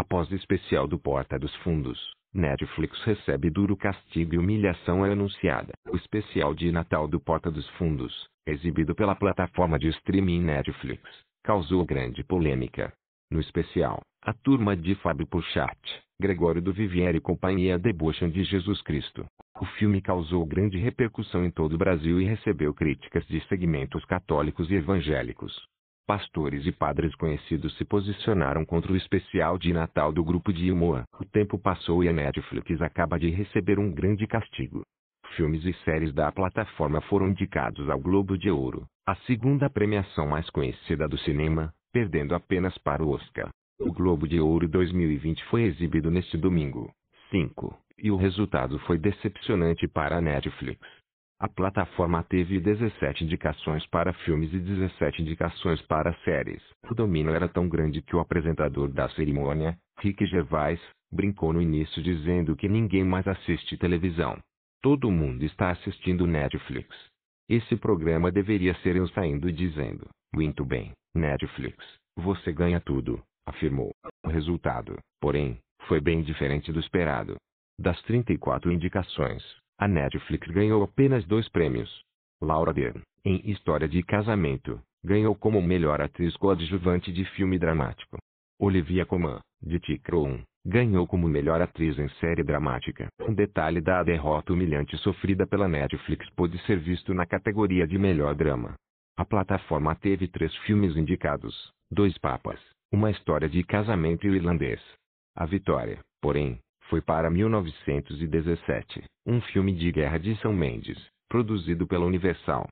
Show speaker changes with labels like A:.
A: Após o especial do Porta dos Fundos, Netflix recebe duro castigo e humilhação é anunciada. O especial de Natal do Porta dos Fundos, exibido pela plataforma de streaming Netflix, causou grande polêmica. No especial, a turma de Fábio Puchat, Gregório do Vivier e companhia debocham de Jesus Cristo. O filme causou grande repercussão em todo o Brasil e recebeu críticas de segmentos católicos e evangélicos pastores e padres conhecidos se posicionaram contra o especial de Natal do grupo de Imoa. O tempo passou e a Netflix acaba de receber um grande castigo. Filmes e séries da plataforma foram indicados ao Globo de Ouro, a segunda premiação mais conhecida do cinema, perdendo apenas para o Oscar. O Globo de Ouro 2020 foi exibido neste domingo, 5, e o resultado foi decepcionante para a Netflix. A plataforma teve 17 indicações para filmes e 17 indicações para séries. O domínio era tão grande que o apresentador da cerimônia, Rick Gervais, brincou no início dizendo que ninguém mais assiste televisão. Todo mundo está assistindo Netflix. Esse programa deveria ser eu saindo dizendo: Muito bem, Netflix, você ganha tudo, afirmou. O resultado, porém, foi bem diferente do esperado. Das 34 indicações, a Netflix ganhou apenas dois prêmios. Laura Dern, em História de Casamento, ganhou como melhor atriz coadjuvante de filme dramático. Olivia Colman, de Tic ganhou como melhor atriz em série dramática. Um detalhe da derrota humilhante sofrida pela Netflix pôde ser visto na categoria de melhor drama. A plataforma teve três filmes indicados: Dois Papas, Uma História de Casamento e o Irlandês. A vitória, porém, foi para 1917, um filme de guerra de São Mendes, produzido pela Universal.